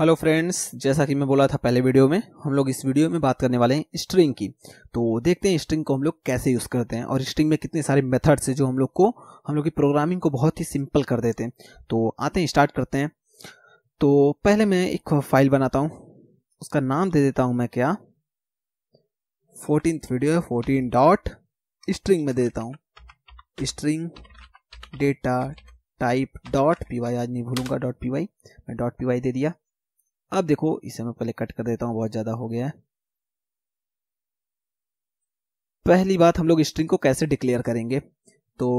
hello friends जैसा कि मैं बोला था पहले वीडियो में हम लोग इस वीडियो में बात करने वाले हैं स्ट्रिंग की तो देखते हैं स्ट्रिंग को हम लोग कैसे यूज़ करते हैं और स्ट्रिंग में कितने सारे मेथड्स हैं जो हम लोग को हम लोग की प्रोग्रामिंग को बहुत ही सिंपल कर देते हैं तो आते हैं स्टार्ट करते हैं तो पहले मैं एक फाइल बनाता हूँ उसका नाम दे देता हूँ मैं क्या fourteen video fourteen dot string में दे देता हूँ string data type dot P Y आज नहीं भूलूंगा डॉट पी वाई मैं डॉट पी वाई दे दिया अब देखो इसे मैं पहले कट कर देता हूं बहुत ज़्यादा हो गया है पहली बात हम लोग स्ट्रिंग को कैसे डिक्लेयर करेंगे तो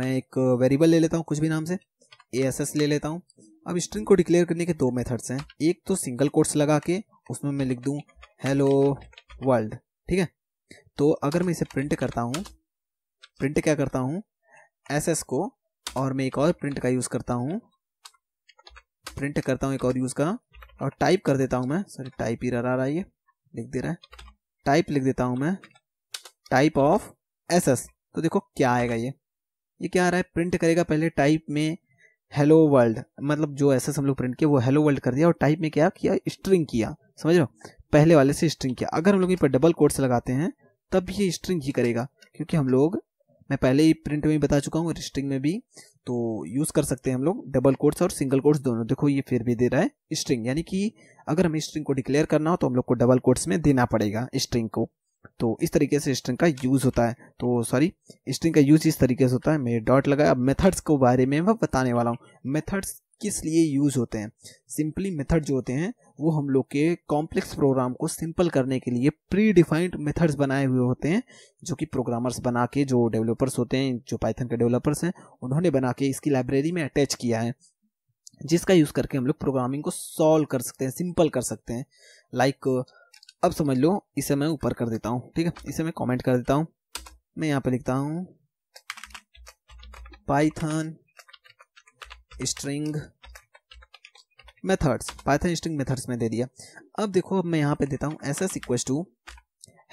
मैं एक वेरिएबल ले लेता हूं कुछ भी नाम से ए एस एस ले लेता हूं अब स्ट्रिंग को डिक्लेयर करने के दो मेथड्स हैं एक तो सिंगल कोर्स लगा के उसमें मैं लिख दूं हेलो वर्ल्ड ठीक है तो अगर मैं इसे प्रिंट करता हूं प्रिंट क्या करता हूं एस एस को और मैं एक और प्रिंट का यूज़ करता हूँ प्रिंट करता हूँ एक और यूज़ का और टाइप कर देता हूँ मैं सॉरी टाइप ही रह रहा है ये लिख दे रहा है टाइप लिख देता हूँ मैं टाइप ऑफ एस एस तो देखो क्या आएगा ये ये क्या आ रहा है प्रिंट करेगा पहले टाइप में हेलो वर्ल्ड मतलब जो एस एस हम लोग प्रिंट किया वो हेलो वर्ल्ड कर दिया और टाइप में क्या किया स्ट्रिंग किया समझ लो पहले वाले से स्ट्रिंग किया अगर हम लोग यहाँ पर डबल कोट्स लगाते हैं तब ये स्ट्रिंग ही करेगा क्योंकि हम लोग मैं पहले ही प्रिंट में बता चुका हूँ स्ट्रिंग में भी तो यूज़ कर सकते हैं हम लोग डबल कोर्ट्स और सिंगल कोर्ट्स दोनों देखो ये फिर भी दे रहा है स्ट्रिंग यानी कि अगर हमें स्ट्रिंग को डिक्लेयर करना हो तो हम लोग को डबल कोर्ट्स में देना पड़ेगा स्ट्रिंग को तो इस तरीके से स्ट्रिंग का यूज़ होता है तो सॉरी स्ट्रिंग का यूज़ इस तरीके से होता है मैं डॉट लगाया अब मेथड्स के बारे में मैं बताने वाला हूँ मेथड्स किस लिए यूज़ होते हैं सिंपली मेथड जो होते हैं वो हम लोग के कॉम्प्लेक्स प्रोग्राम को सिंपल करने के लिए प्री डिफाइंड मेथड्स बनाए हुए होते हैं जो कि प्रोग्रामर्स बना के जो डेवलपर्स होते हैं जो पाइथन के डेवलपर्स हैं उन्होंने बना के इसकी लाइब्रेरी में अटैच किया है जिसका यूज़ करके हम लोग प्रोग्रामिंग को सॉल्व कर सकते हैं सिंपल कर सकते हैं लाइक अब समझ लो इसे मैं ऊपर कर देता हूँ ठीक है इसे मैं कॉमेंट कर देता हूँ मैं यहाँ पर लिखता हूँ Python string methods Python string methods में दे दिया अब देखो अब मैं यहाँ पे देता हूँ S S equals to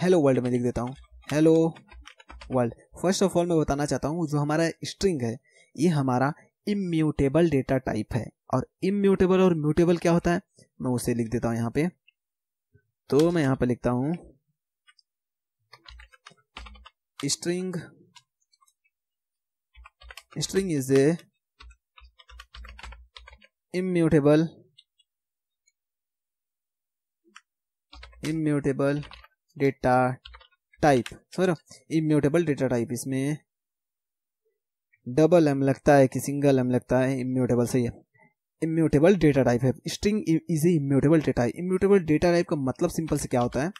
hello world में लिख देता हूँ hello world first of all मैं बताना चाहता हूँ जो हमारा स्ट्रिंग है ये हमारा इम्यूटेबल डेटा टाइप है और इम्यूटेबल और म्यूटेबल क्या होता है मैं उसे लिख देता हूँ यहाँ पे तो मैं यहाँ पे लिखता हूँ string string is a immutable immutable data type समझ रहे इम्यूटेबल डेटा टाइप इसमें डबल एम लगता है कि सिंगल एम लगता है इम्यूटेबल सही है इम्यूटेबल डेटा टाइप है string is a immutable data है इम्यूटेबल डेटा टाइप का मतलब सिंपल से क्या होता है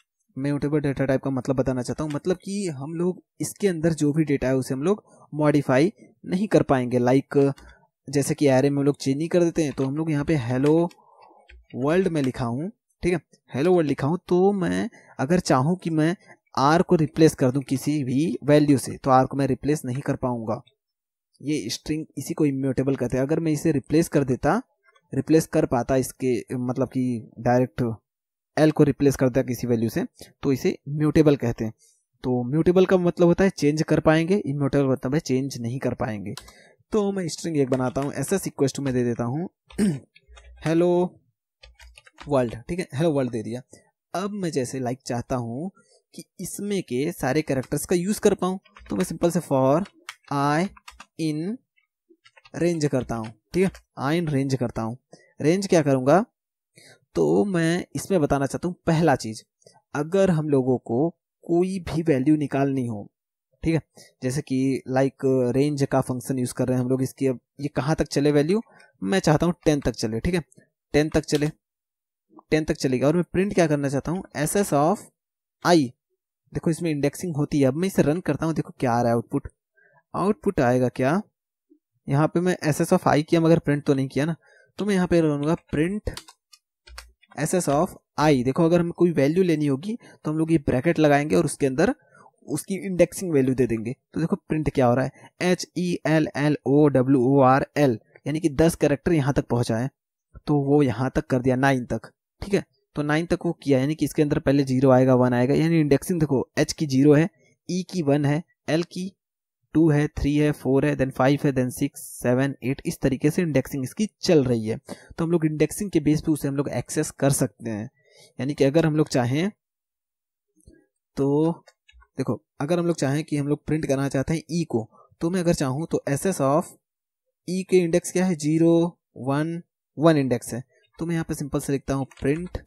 म्यूटेबल डेटा टाइप का मतलब बताना चाहता हूँ मतलब कि हम लोग इसके अंदर जो भी डेटा है उसे हम लोग मॉडिफाई नहीं कर पाएंगे लाइक like, जैसे कि एरे में हम लोग चेंज ही कर देते हैं तो हम लोग यहाँ पे हेलो वर्ल्ड में लिखा हूँ ठीक है हेलो वर्ल्ड लिखा हूँ तो मैं अगर चाहूँ कि मैं आर को रिप्लेस कर दूँ किसी भी वैल्यू से तो आर को मैं रिप्लेस नहीं कर पाऊँगा ये स्ट्रिंग इसी को इम्यूटेबल कहते हैं अगर मैं इसे रिप्लेस कर देता रिप्लेस कर पाता इसके मतलब कि डायरेक्ट एल को रिप्लेस कर दिया किसी वैल्यू से तो इसे म्यूटेबल कहते हैं तो म्यूटेबल का मतलब होता है चेंज कर पाएंगे इम्यूटेबल मतलब है चेंज नहीं कर पाएंगे तो मैं स्ट्रिंग एक बनाता हूँ एस एस इक्वेस्ट में दे देता हूँ हेलो वर्ल्ड ठीक है हेलो वर्ल्ड दे दिया अब मैं जैसे लाइक चाहता हूँ कि इसमें के सारे कैरेक्टर्स का यूज़ कर पाऊँ तो मैं सिंपल से फॉर आई इन रेंज करता हूँ ठीक है आई इन रेंज करता हूँ रेंज क्या करूँगा तो मैं इसमें बताना चाहता हूँ पहला चीज़ अगर हम लोगों को कोई भी वैल्यू निकालनी हो ठीक है जैसे कि लाइक रेंज का फंक्शन यूज़ कर रहे हैं हम लोग इसकी अब ये कहाँ तक चले वैल्यू मैं चाहता हूँ टेन तक चले ठीक है टेन तक चले टेन तक चलेगा और मैं प्रिंट क्या करना चाहता हूँ एस एस ऑफ आई देखो इसमें इंडेक्सिंग होती है अब मैं इसे रन करता हूँ देखो क्या आ रहा है आउटपुट आउटपुट आएगा क्या यहाँ पे मैं एस एस ऑफ आई किया मगर प्रिंट तो नहीं किया ना तो मैं यहाँ पे रहूँगा print S S of I देखो अगर हमें कोई वैल्यू लेनी होगी तो हम लोग ये ब्रैकेट लगाएंगे और उसके अंदर उसकी इंडेक्सिंग वैल्यू दे देंगे तो देखो प्रिंट क्या हो रहा है H E L L O W O R L यानी कि दस करेक्टर यहाँ तक पहुँचा है तो वो यहाँ तक कर दिया नाइन तक ठीक है तो नाइन तक वो किया यानी कि इसके अंदर पहले जीरो आएगा वन आएगा यानी इंडेक्सिंग देखो एच की जीरो है ई e की वन है एल की टू है थ्री है फोर है देन फाइव है देन सिक्स सेवन एट इस तरीके से इंडेक्सिंग इसकी चल रही है तो हम लोग इंडेक्सिंग के बेस पे उसे हम लोग एक्सेस कर सकते हैं यानी कि अगर हम लोग चाहें तो देखो अगर हम लोग चाहें कि हम लोग प्रिंट करना चाहते हैं ई e को तो मैं अगर चाहूँ तो एस एस ऑफ ई के इंडेक्स क्या है जीरो वन वन इंडेक्स है तो मैं यहाँ पे सिंपल से लिखता हूँ print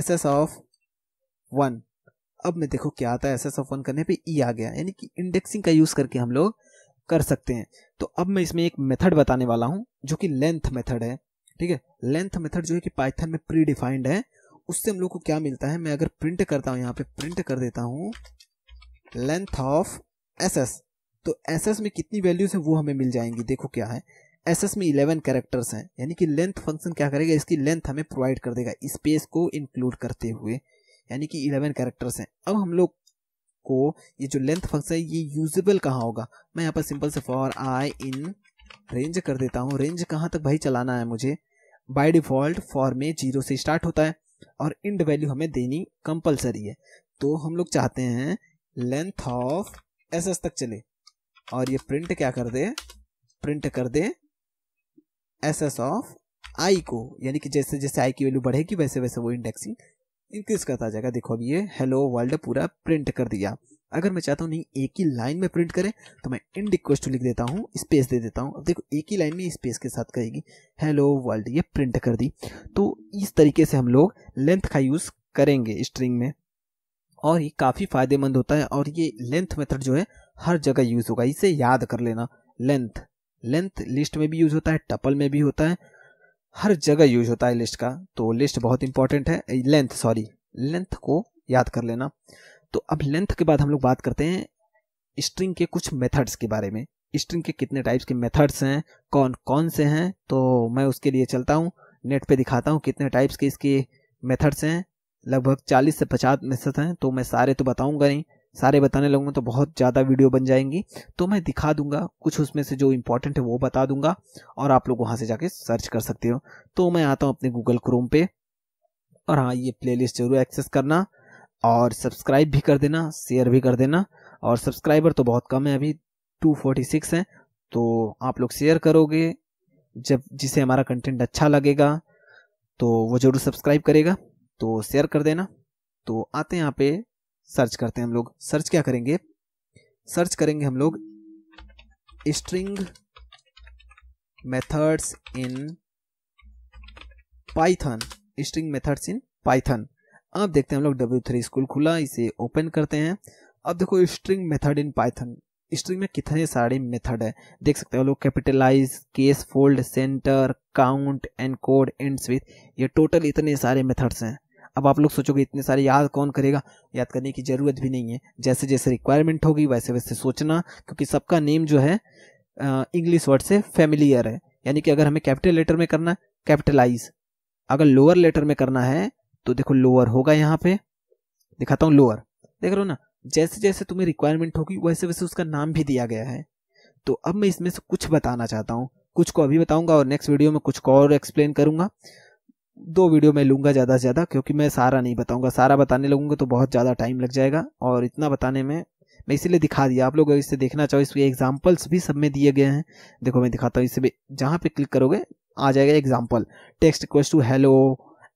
S S of one अब मैं देखो क्या आता है एस एस ऑफ वन करने पे ई e आ गया यानी कि इंडेक्सिंग का यूज़ करके हम लोग कर सकते हैं तो अब मैं इसमें एक मेथड बताने वाला हूँ जो कि लेंथ मेथड है ठीक है लेंथ मेथड जो है कि पाइथन में प्री डिफाइंड है उससे हम लोग को क्या मिलता है मैं अगर प्रिंट करता हूँ यहाँ पे प्रिंट कर देता हूँ लेंथ ऑफ एसएस तो एसएस में कितनी वैल्यूज है वो हमें मिल जाएंगी देखो क्या है एसएस में इलेवन कैरेक्टर्स हैं यानी कि लेंथ फंक्शन क्या करेगा इसकी लेंथ हमें प्रोवाइड कर देगा स्पेस को इंक्लूड करते हुए यानी कि इलेवन कैरेक्टर्स हैं अब हम लोग को ये जो लेंथ फंक्शन है ये यूजेबल कहाँ होगा मैं यहाँ पर सिंपल से फॉर आई इन रेंज कर देता हूँ रेंज कहाँ तक भाई चलाना है मुझे बाय डिफॉल्ट फॉर में जीरो से स्टार्ट होता है और इंड वैल्यू हमें देनी कंपलसरी है तो हम लोग चाहते हैं लेंथ ऑफ एस एस तक चले और ये प्रिंट क्या कर दे प्रिंट कर दे एस एस ऑफ आई को यानी कि जैसे जैसे आई की वैल्यू बढ़ेगी वैसे वैसे वो इंडेक्सिंग इंक्रीज करता जाएगा देखो अब ये हेलो वर्ल्ड पूरा प्रिंट कर दिया अगर मैं चाहता हूँ नहीं एक ही लाइन में प्रिंट करें तो मैं इंड रिक्वेस्ट लिख देता हूँ स्पेस दे देता हूँ अब देखो एक ही लाइन में स्पेस के साथ कहेगी हेलो वर्ल्ड ये प्रिंट कर दी तो इस तरीके से हम लोग लेंथ का यूज़ करेंगे स्ट्रिंग में और ये काफ़ी फायदेमंद होता है और ये लेंथ मेथड जो है हर जगह यूज़ होगा इसे याद कर लेना लेंथ लेंथ लिस्ट में भी यूज़ होता है टपल में भी होता है हर जगह यूज होता है लिस्ट का तो लिस्ट बहुत इंपॉर्टेंट है लेंथ सॉरी लेंथ को याद कर लेना तो अब लेंथ के बाद हम लोग बात करते हैं स्ट्रिंग के कुछ मेथड्स के बारे में स्ट्रिंग के कितने टाइप्स के मेथड्स हैं कौन कौन से हैं तो मैं उसके लिए चलता हूँ नेट पे दिखाता हूँ कितने टाइप्स के इसके मेथड्स हैं लगभग 40 से 50 मेथड हैं तो मैं सारे तो बताऊँगा नहीं सारे बताने लगूंगा तो बहुत ज़्यादा वीडियो बन जाएंगी तो मैं दिखा दूंगा कुछ उसमें से जो इम्पोर्टेंट है वो बता दूंगा और आप लोग वहाँ से जाके सर्च कर सकते हो तो मैं आता हूँ अपने गूगल क्रोम पे और हाँ ये प्ले जरूर एक्सेस करना और सब्सक्राइब भी कर देना शेयर भी कर देना और सब्सक्राइबर तो बहुत कम है अभी 246 हैं तो आप लोग शेयर करोगे जब जिसे हमारा कंटेंट अच्छा लगेगा तो वो ज़रूर सब्सक्राइब करेगा तो शेयर कर देना तो आते हैं यहाँ पे सर्च करते हैं हम लोग सर्च क्या करेंगे सर्च करेंगे हम लोग string methods in Python string methods in Python अब देखते हैं हम लोग डब्ल्यू थ्री स्कूल खुला इसे ओपन करते हैं अब देखो string method in Python string में कितने सारे मेथड है देख सकते हो लोग capitalize casefold centre count encode ends with ये टोटल इतने सारे मेथड्स हैं अब आप लोग सोचोगे इतने सारे याद कौन करेगा याद करने की ज़रूरत भी नहीं है जैसे जैसे रिक्वायरमेंट होगी वैसे वैसे सोचना क्योंकि सबका नेम जो है इंग्लिश वर्ड से फेमिलियर है यानी कि अगर हमें कैपिटल लेटर में करना है कैपिटलाइज अगर लोअर लेटर में करना है तो देखो लोअर होगा यहाँ पे दिखाता हूँ लोअर देख रहे हो ना जैसे जैसे तुम्हें रिक्वायरमेंट होगी वैसे वैसे उसका नाम भी दिया गया है तो अब मैं इसमें से कुछ बताना चाहता हूँ कुछ को अभी बताऊंगा और नेक्स्ट वीडियो में कुछ को और एक्सप्लेन करूंगा दो वीडियो मैं लूंगा ज़्यादा से ज़्यादा क्योंकि मैं सारा नहीं बताऊंगा सारा बताने लगूंगा तो बहुत ज़्यादा टाइम लग जाएगा और इतना बताने में मैं इसीलिए दिखा दिया आप लोग अगर इससे देखना चाहो इसके एग्जाम्पल्स भी सब में दिए गए हैं देखो मैं दिखाता हूँ इससे जहाँ पे क्लिक करोगे आ जाएगा example text question to hello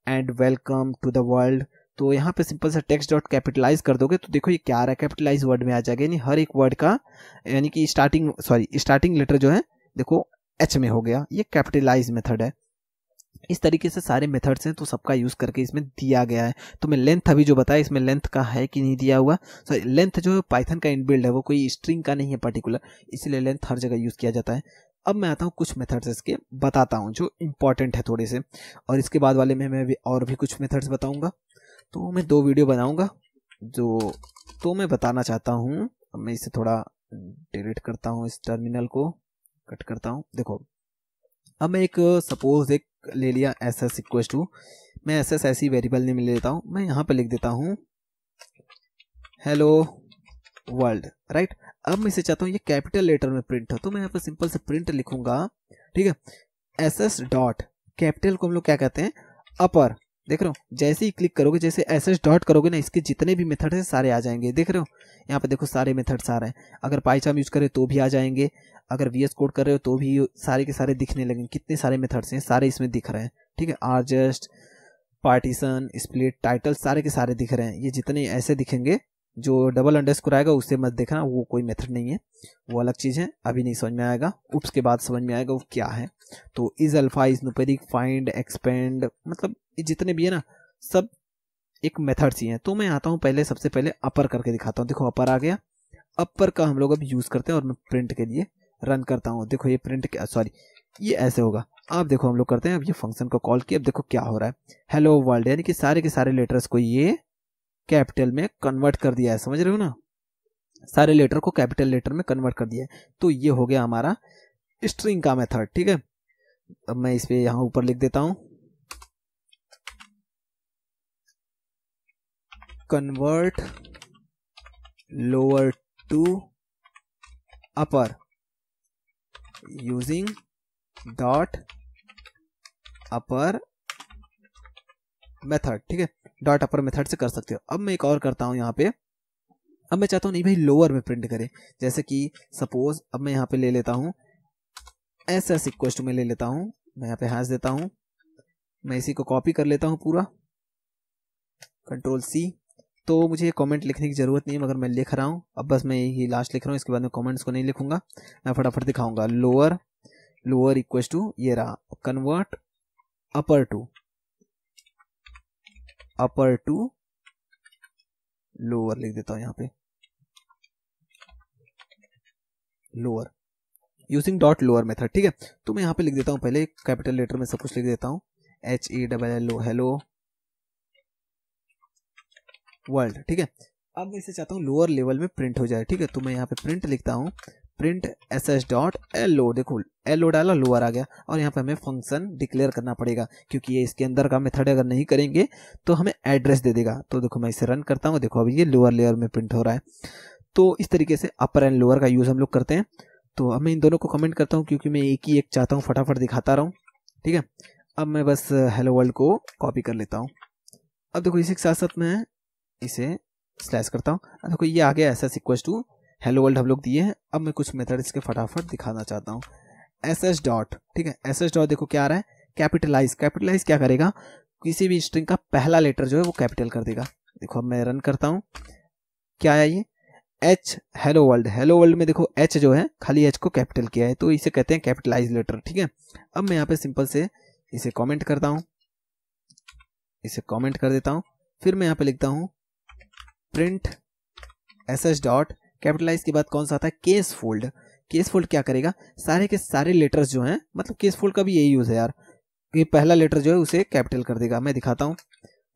and welcome to the world तो यहाँ पे सिंपल सा टेक्स्ट डॉट कैपिटलाइज कर दोगे तो देखो ये क्या रहा है कैपिटलाइज वर्ड में आ जाएगा यानी हर एक वर्ड का यानी कि स्टार्टिंग सॉरी स्टार्टिंग लेटर जो है देखो एच में हो गया ये कैपिटलाइज मेथड है इस तरीके से सारे मेथड्स हैं तो सबका यूज़ करके इसमें दिया गया है तो मैं लेंथ अभी जो बताया इसमें लेंथ का है कि नहीं दिया हुआ सॉरी लेंथ जो है पाइथन का इनबिल्ड है वो कोई स्ट्रिंग का नहीं है पर्टिकुलर इसलिए लेंथ हर जगह यूज़ किया जाता है अब मैं आता हूँ कुछ मेथड्स इसके बताता हूँ जो इम्पॉर्टेंट है थोड़े से और इसके बाद वाले में मैं भी और भी कुछ मेथड्स बताऊँगा तो मैं दो वीडियो बनाऊँगा जो तो मैं बताना चाहता हूँ मैं इसे थोड़ा डिलीट करता हूँ इस टर्मिनल को कट करता हूँ देखो अब मैं एक सपोज एक ले लिया एस एस इक्व टू मैं एस एस ऐसी वेरिएबल नहीं ले लेता हूँ मैं यहाँ पर लिख देता हूँ हेलो वर्ल्ड राइट अब मैं इसे चाहता हूँ ये कैपिटल लेटर में प्रिंट हो तो मैं यहाँ पर सिंपल से प्रिंट लिखूंगा ठीक है एस एस डॉट कैपिटल को हम लोग क्या कहते हैं अपर देख रहे हो जैसे ही क्लिक करोगे जैसे एस एस डॉट करोगे ना इसके जितने भी मेथड हैं सारे आ जाएंगे देख रहे हो यहाँ पर देखो सारे मेथड्स आ रहे हैं अगर पाईचाम यूज करें तो भी आ जाएंगे अगर वी एस कोड कर रहे हो तो भी सारे के सारे दिखने लगेंगे कितने सारे मेथड्स हैं सारे इसमें दिख रहे हैं ठीक है rjust partition split title सारे के सारे दिख रहे हैं ये जितने ऐसे दिखेंगे जो डबल अंडरस्कोर आएगा उससे मत देखना वो कोई मेथड नहीं है वो अलग चीज़ है अभी नहीं समझ में आएगा उप्स के बाद समझ में आएगा वो क्या है तो is alpha is numeric find expand मतलब जितने भी है ना सब एक मेथड ही हैं तो मैं आता हूँ पहले सबसे पहले अपर करके दिखाता हूँ देखो अपर आ गया अपर का हम लोग अब यूज़ करते हैं और मैं प्रिंट के लिए रन करता हूँ देखो ये प्रिंट सॉरी ये ऐसे होगा आप देखो हम लोग करते हैं अब ये फंक्शन को कॉल किया अब देखो क्या हो रहा है हेलो वर्ल्ड यानी कि सारे के सारे लेटर्स को ये कैपिटल में कन्वर्ट कर दिया है समझ रहे हो ना सारे लेटर को कैपिटल लेटर में कन्वर्ट कर दिया है तो ये हो गया हमारा स्ट्रिंग का मेथड ठीक है अब मैं इस पर यहां ऊपर लिख देता हूं convert lower to upper using dot upper method ठीक है डॉट अपर मेथड से कर सकते हो अब मैं एक और करता हूँ यहाँ पे अब मैं चाहता हूँ नहीं भाई लोअर में प्रिंट करें जैसे कि सपोज अब मैं यहाँ पे ले लेता हूँ एस एस इक्व टू में ले लेता हूँ मैं यहाँ पे हैश देता हूँ मैं इसी को कॉपी कर लेता हूँ पूरा कंट्रोल सी तो मुझे कमेंट लिखने की ज़रूरत नहीं है मगर मैं लिख रहा हूँ अब बस मैं यही लास्ट लिख रहा हूँ इसके बाद में कॉमेंट्स को नहीं लिखूंगा मैं फटाफट दिखाऊंगा लोअर लोअर इक्व टू ये रहा convert upper to upper to lower लिख देता हूं यहां पे lower using dot lower method ठीक है तो मैं यहाँ पे लिख देता हूं पहले कैपिटल लेटर में सब कुछ लिख देता हूं H E double L O hello world ठीक है अब मैं इसे चाहता हूं लोअर लेवल में प्रिंट हो जाए ठीक है तो मैं यहाँ पे प्रिंट लिखता हूं print S S dot L O देखो एल ओ डाला लोअर आ गया और यहाँ पे हमें फंक्शन डिक्लेयर करना पड़ेगा क्योंकि ये इसके अंदर का मेथड अगर नहीं करेंगे तो हमें एड्रेस दे देगा तो देखो मैं इसे रन करता हूँ देखो अभी ये लोअर लेयर में प्रिंट हो रहा है तो इस तरीके से अपर एंड लोअर का यूज़ हम लोग करते हैं तो अब मैं इन दोनों को कमेंट करता हूँ क्योंकि मैं एक ही एक चाहता हूँ फटाफट दिखाता रहूँ ठीक है अब मैं बस हेलो uh, वर्ल्ड को कॉपी कर लेता हूँ अब देखो इसी के साथ साथ मैं इसे स्लैश करता हूँ देखो ये आ गया S S equal to hello world हम लोग दिए हैं अब मैं कुछ मेथड इसके फटाफट दिखाना चाहता हूँ एस एस डॉट ठीक है एस एस डॉट देखो क्या आ रहा है कैपिटलाइज कैपिटलाइज क्या करेगा किसी भी स्ट्रिंग का पहला लेटर जो है वो कैपिटल कर देगा देखो अब मैं रन करता हूँ क्या आया ये H hello world hello world में देखो एच जो है खाली एच को कैपिटल किया है तो इसे कहते हैं कैपिटलाइज लेटर ठीक है अब मैं यहाँ पे सिंपल से इसे कॉमेंट करता हूँ इसे कॉमेंट कर देता हूँ फिर मैं यहाँ पे लिखता हूँ print S S dot capitalize के बाद कौन सा आता है केस फोल्ड केस फोल्ड क्या करेगा सारे के सारे लेटर्स जो हैं मतलब केस फोल्ड का भी यही यूज़ है यार ये पहला लेटर जो है उसे कैपिटल कर देगा मैं दिखाता हूँ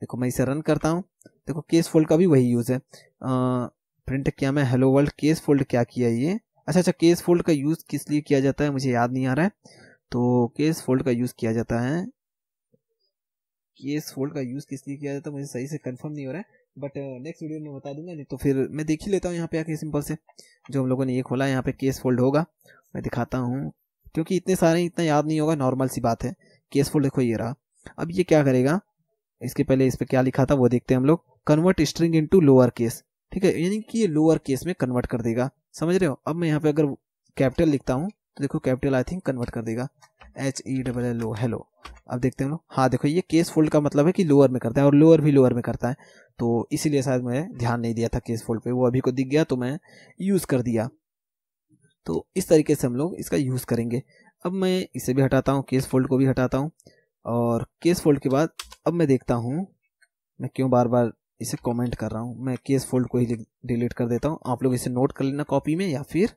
देखो मैं इसे रन करता हूँ देखो केस फोल्ड का भी वही यूज़ है प्रिंट किया मैं हेलो वर्ल्ड केस फोल्ड क्या किया ये अच्छा अच्छा केस फोल्ड का यूज़ किस लिए किया जाता है मुझे याद नहीं आ रहा है तो केस फोल्ड का यूज़ किया जाता है केस फोल्ड का यूज़ किस लिए किया जाता है मुझे सही से कंफर्म नहीं हो रहा है बट नेक्स्ट वीडियो में बता दूंगा नहीं तो फिर मैं देख ही लेता हूँ यहाँ पे आके सिंपल से जो हम लोगों ने ये खोला है यहाँ पे केस फोल्ड होगा मैं दिखाता हूँ क्योंकि इतने सारे इतना याद नहीं होगा नॉर्मल सी बात है केस फोल्ड देखो ये रहा अब ये क्या करेगा इसके पहले इस पर क्या लिखा था वो देखते हैं हम लोग convert string in lower case ठीक है यानी कि ये लोअर केस में कन्वर्ट कर देगा समझ रहे हो अब मैं यहाँ पे अगर कैपिटल लिखता हूँ तो देखो कैपिटल आई थिंक कन्वर्ट कर देगा H E double L O hello अब देखते हैं हम लोग हाँ देखो ये केस फोल्ड का मतलब है कि लोअर में करता है और लोअर भी लोअर में करता है तो इसीलिए शायद मैं ध्यान नहीं दिया था केस फोल्ड पे वो अभी को दिख गया तो मैं यूज़ कर दिया तो इस तरीके से हम लोग इसका यूज़ करेंगे अब मैं इसे भी हटाता हूँ केस फोल्ड को भी हटाता हूँ और केस फोल्ड के बाद अब मैं देखता हूँ मैं क्यों बार बार इसे कमेंट कर रहा हूँ मैं केस फोल्ड को ही डिलीट कर देता हूँ आप लोग इसे नोट कर लेना कॉपी में या फिर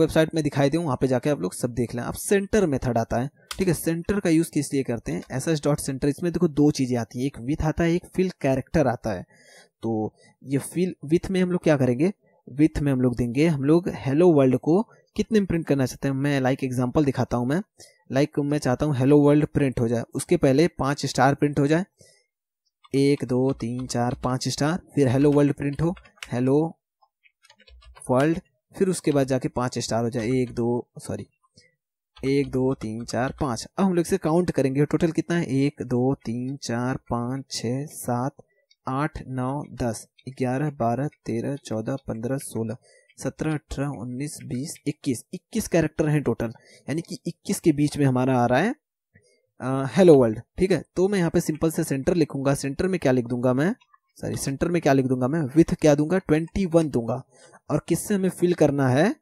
वेबसाइट में दिखाई दे वहाँ पे जाके आप लोग सब देख लें अब सेंटर मेथड आता है ठीक है सेंटर का यूज़ किस लिए करते हैं एस एस डॉट सेंटर इसमें देखो दो चीज़ें आती है एक विथ आता है एक फिल कैरेक्टर आता है तो ये फिल विथ में हम लोग क्या करेंगे विथ में हम लोग देंगे हम लोग हेलो वर्ल्ड को कितने में प्रिंट करना चाहते हैं मैं लाइक like एग्जाम्पल दिखाता हूँ मैं लाइक like मैं चाहता हूँ हेलो वर्ल्ड प्रिंट हो जाए उसके पहले पांच स्टार प्रिंट हो जाए एक दो तीन चार पांच स्टार फिर हेलो वर्ल्ड प्रिंट हो हेलो वर्ल्ड फिर उसके बाद जाके पांच स्टार हो जाए एक दो सॉरी एक दो तीन चार पाँच अब हम लोग इसे काउंट करेंगे टोटल कितना है एक दो तीन चार पाँच छः सात आठ नौ दस ग्यारह बारह तेरह चौदह पंद्रह सोलह सत्रह अठारह उन्नीस बीस इक्कीस इक्कीस कैरेक्टर हैं टोटल यानी कि इक्कीस के बीच में हमारा आ रहा है हेलो वर्ल्ड ठीक है तो मैं यहाँ पे सिंपल से सेंटर लिखूंगा सेंटर में क्या लिख दूंगा मैं सॉरी सेंटर में क्या लिख दूंगा मैं विथ क्या दूंगा ट्वेंटी वन दूंगा और किससे हमें फिल करना है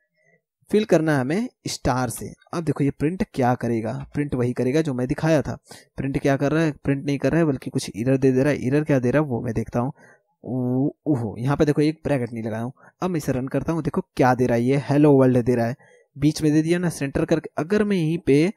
फिल करना है हमें स्टार से अब देखो ये प्रिंट क्या करेगा प्रिंट वही करेगा जो मैं दिखाया था प्रिंट क्या कर रहा है प्रिंट नहीं कर रहा है बल्कि कुछ इरर दे दे रहा है इरर क्या दे रहा है वो मैं देखता हूँ ओहो यहाँ पे देखो एक ब्रैकेट नहीं लगाया हूँ अब मैं इसे रन करता हूँ देखो क्या दे रहा है ये हेलो वर्ल्ड दे रहा है बीच में दे दिया ना सेंटर करके अगर मैं यहीं पर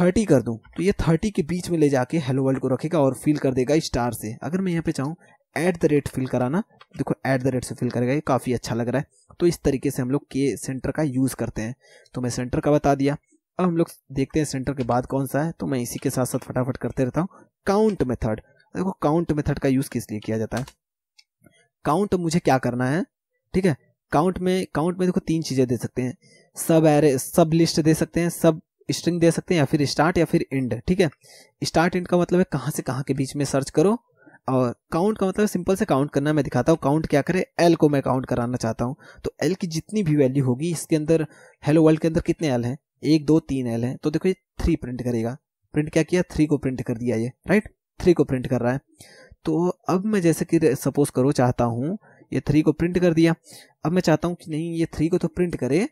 थर्टी कर दूँ तो ये थर्टी के बीच में ले जाके हेलो वर्ल्ड को रखेगा और फील कर देगा स्टार से अगर मैं यहाँ पे चाहूँ एट द रेट फिल कराना देखो एट द रेट से फिल करेगा ये काफ़ी अच्छा लग रहा है तो इस तरीके से हम लोग के सेंटर का यूज़ करते हैं तो मैं सेंटर का बता दिया अब हम लोग देखते हैं सेंटर के बाद कौन सा है तो मैं इसी के साथ साथ फटाफट करते रहता हूँ काउंट मेथड देखो काउंट मेथड का यूज़ किस लिए किया जाता है काउंट मुझे क्या करना है ठीक है काउंट में काउंट में देखो तीन चीज़ें दे सकते हैं सब एरे सब लिस्ट दे सकते हैं सब स्ट्रिंग दे सकते हैं या फिर स्टार्ट या फिर एंड ठीक है स्टार्ट एंड का मतलब है कहाँ से कहाँ के बीच में सर्च करो और काउंट का मतलब सिंपल से काउंट करना मैं दिखाता हूँ काउंट क्या करे एल को मैं काउंट कराना चाहता हूँ तो एल की जितनी भी वैल्यू होगी इसके अंदर हेलो वर्ल्ड के अंदर कितने एल हैं एक दो तीन एल हैं तो देखो ये थ्री प्रिंट करेगा प्रिंट क्या किया थ्री को प्रिंट कर दिया ये राइट थ्री को प्रिंट कर रहा है तो अब मैं जैसे कि सपोज करो चाहता हूँ ये थ्री को प्रिंट कर दिया अब मैं चाहता हूँ कि नहीं ये थ्री को तो प्रिंट करे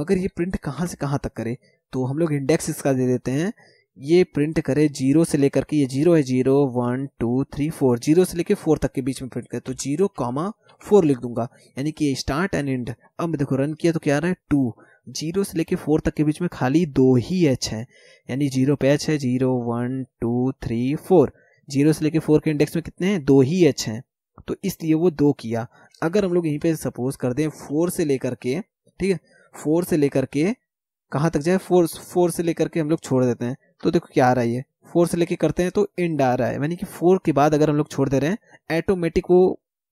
मगर ये प्रिंट कहाँ से कहाँ तक करे तो हम लोग इंडेक्स इसका दे देते हैं ये प्रिंट करे जीरो से लेकर के ये जीरो है zero one two three four zero से लेकर फोर तक के बीच में प्रिंट करे तो जीरो कॉमा फोर लिख दूंगा यानी कि स्टार्ट एंड एंड अब देखो रन किया तो क्या रहा है टू जीरो से लेकर फोर तक के बीच में खाली दो ही एच है यानी जीरो पे एच है zero one two three four zero से लेकर फोर के इंडेक्स में कितने हैं दो ही एच हैं तो इसलिए वो दो किया अगर हम लोग यहीं पे सपोज कर दें फोर से लेकर के ठीक है फोर से लेकर के कहाँ तक जाए फोर फोर से लेकर के हम लोग छोड़ देते हैं तो देखो क्या आ रहा है ये फोर से लेके करते हैं तो एंड आ रहा है यानी कि फोर के बाद अगर हम लोग छोड़ दे रहे हैं ऐटोमेटिक वो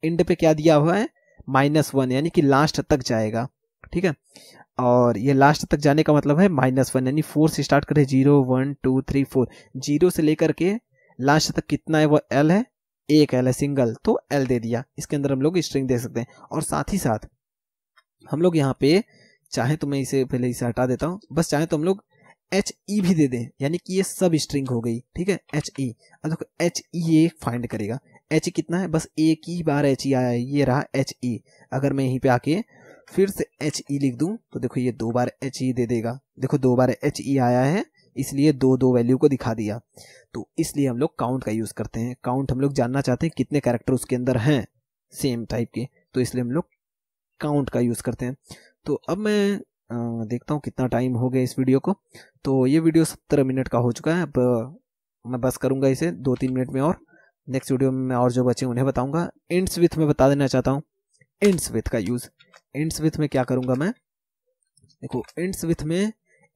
एंड पे क्या दिया हुआ है माइनस वन यानी कि लास्ट तक जाएगा ठीक है और ये लास्ट तक जाने का मतलब है माइनस वन यानी फोर से स्टार्ट करें zero one two three four zero से लेकर के लास्ट तक कितना है वो एल है एक एल है सिंगल तो एल दे दिया इसके अंदर हम लोग स्ट्रिंग दे सकते हैं और साथ ही साथ हम लोग यहाँ पे चाहे तो मैं इसे पहले इसे हटा देता हूँ बस चाहे तो हम लोग एच ई e भी दे दें यानी कि ये सब स्ट्रिंग हो गई ठीक है एच ई e, अब देखो एच ई e ये फाइंड करेगा एच कितना है बस एक ही बार एच ई आया ये रहा एच ई अगर मैं यहीं पे आके फिर से एच ई लिख दूं तो देखो ये दो बार एच ई दे देगा देखो दो बार एच ई आया है इसलिए दो दो वैल्यू को दिखा दिया तो इसलिए हम लोग काउंट का यूज़ करते हैं काउंट हम लोग जानना चाहते हैं कितने कैरेक्टर उसके अंदर हैं सेम टाइप के तो इसलिए हम लोग काउंट का यूज़ करते हैं तो अब मैं देखता हूँ कितना टाइम हो गया इस वीडियो को तो ये वीडियो सत्तर मिनट का हो चुका है अब मैं बस करूँगा इसे दो तीन मिनट में और नेक्स्ट वीडियो में मैं और जो बचे उन्हें बताऊँगा इंड्स विथ में बता देना चाहता हूँ इंड्स विथ का यूज़ इंड्स विथ में क्या करूँगा मैं देखो इंड्स विथ में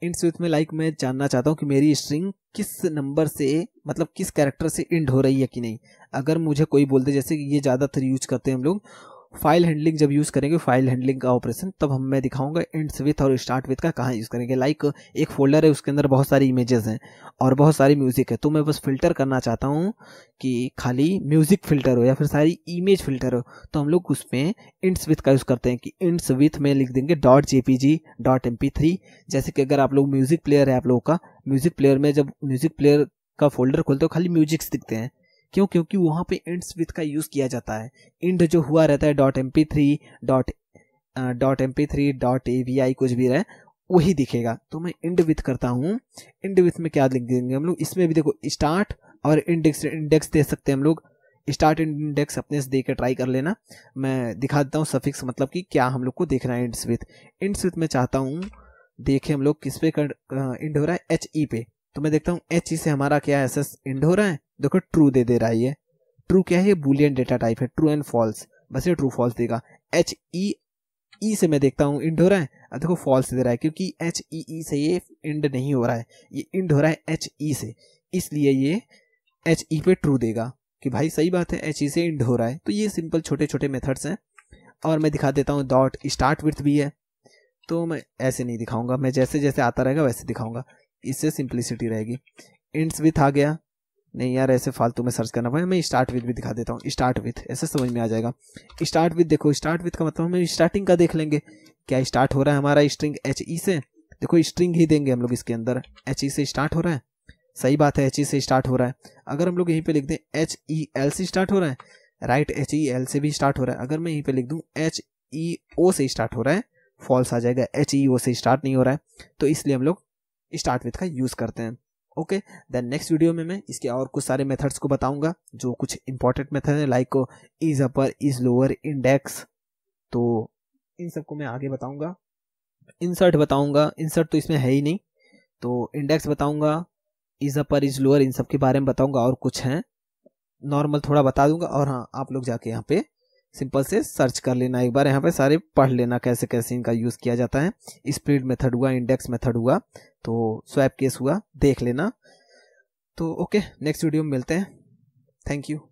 इंड्स विथ में लाइक मैं जानना चाहता हूँ कि मेरी स्ट्रिंग किस नंबर से मतलब किस कैरेक्टर से इंड हो रही है कि नहीं अगर मुझे कोई बोलते जैसे जैसे ये ज़्यादातर यूज करते हैं हम लोग फाइल हैंडलिंग जब यूज़ करेंगे फाइल हैंडलिंग का ऑपरेशन तब हम मैं दिखाऊंगा एंड्स विथ और स्टार्ट विथ का कहाँ यूज़ करेंगे लाइक एक फोल्डर है उसके अंदर बहुत सारी इमेजेस हैं और बहुत सारी म्यूज़िक है तो मैं बस फिल्टर करना चाहता हूँ कि खाली म्यूज़िक फिल्टर हो या फिर सारी इमेज फिल्टर हो तो हम लोग उसमें इंट्स विथ का यूज़ करते हैं कि इंट्स विथ में लिख देंगे dot J P G dot M P three जैसे कि अगर आप लोग म्यूज़िक प्लेयर है आप लोगों का म्यूज़िक प्लेयर में जब म्यूज़िक प्लेयर का फोल्डर खोलते हो खाली म्यूजिक्स दिखते हैं क्यों क्योंकि वहाँ पे एंड विथ का यूज़ किया जाता है इंड जो हुआ रहता है dot M P three dot dot M P three dot A V I कुछ भी रहे वही दिखेगा तो मैं इंड विथ करता हूँ इंड विथ में क्या लिख देंगे हम लोग इसमें भी देखो स्टार्ट और इंडेक्स इंडेक्स दे सकते हैं हम लोग स्टार्ट इंड इंडेक्स अपने से देकर ट्राई कर लेना मैं दिखा देता हूँ सफिक्स मतलब कि क्या हम लोग को देखना है इंड्स विथ इंड्स विथ में चाहता हूँ देखें हम लोग किस पे कर इंड हो रहा है एच ई e पे तो मैं देखता हूँ एच ई से हमारा क्या एस एस इंड हो रहा है देखो ट्रू दे दे रहा है ये ट्रू क्या है बुलियन डेटा टाइप है ट्रू एंड फॉल्स बस ये ट्रू फॉल्स देगा एच ई ई से मैं देखता हूँ इंड हो रहा है अब देखो फॉल्स दे रहा है क्योंकि एच ई ई से ये इंड नहीं हो रहा है ये इंड हो रहा है एच ई e से इसलिए ये एच ई e पे ट्रू देगा कि भाई सही बात है एच ई e से इंड हो रहा है तो ये सिंपल छोटे छोटे मेथड्स हैं और मैं दिखा देता हूँ डॉट स्टार्ट विथ भी है तो मैं ऐसे नहीं दिखाऊंगा मैं जैसे जैसे आता रहेगा वैसे दिखाऊंगा इससे सिंप्लिसिटी रहेगी इंट्स विथ आ गया नहीं यार ऐसे फालतू में सर्च करना पड़ेगा मैं स्टार्ट विथ भी दिखा देता हूँ स्टार्ट विथ ऐसे समझ में आ जाएगा स्टार्ट विथ देखो स्टार्ट विथ का मतलब हम स्टार्टिंग का देख लेंगे क्या स्टार्ट हो रहा है हमारा स्ट्रिंग एच ई से देखो स्ट्रिंग ही देंगे हम लोग इसके अंदर एच ई से स्टार्ट हो रहा है सही बात है एच ई से स्टार्ट हो रहा है अगर हम लोग यहीं पर लिख दें एच ई एल से स्टार्ट हो रहा है राइट एच ई एल से भी स्टार्ट हो रहा है अगर मैं यहीं पर लिख दूँ एच ई ओ से स्टार्ट हो रहा है फॉल्स आ जाएगा एच ई ओ से स्टार्ट नहीं हो रहा है तो इसलिए हम लोग स्टार्ट विथ का यूज़ करते हैं ओके देन नेक्स्ट वीडियो में मैं इसके और कुछ सारे मेथड्स को बताऊंगा जो कुछ इंपॉर्टेंट मेथड है like is upper is lower index तो इन सबको मैं आगे बताऊंगा इंसर्ट बताऊंगा इंसर्ट तो इसमें है ही नहीं तो इंडेक्स बताऊंगा इज अपर इज लोअर इन सब के बारे में बताऊंगा और कुछ हैं नॉर्मल थोड़ा बता दूंगा और हाँ आप लोग जाके यहाँ पे सिंपल से सर्च कर लेना एक बार यहाँ पे सारे पढ़ लेना कैसे कैसे इनका यूज़ किया जाता है स्प्रीड मेथड हुआ इंडेक्स मेथड हुआ तो स्वैप केस हुआ देख लेना तो ओके नेक्स्ट वीडियो में मिलते हैं थैंक यू